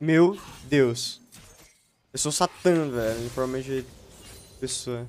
Meu Deus. Eu sou Satã, velho, em forma de pessoa.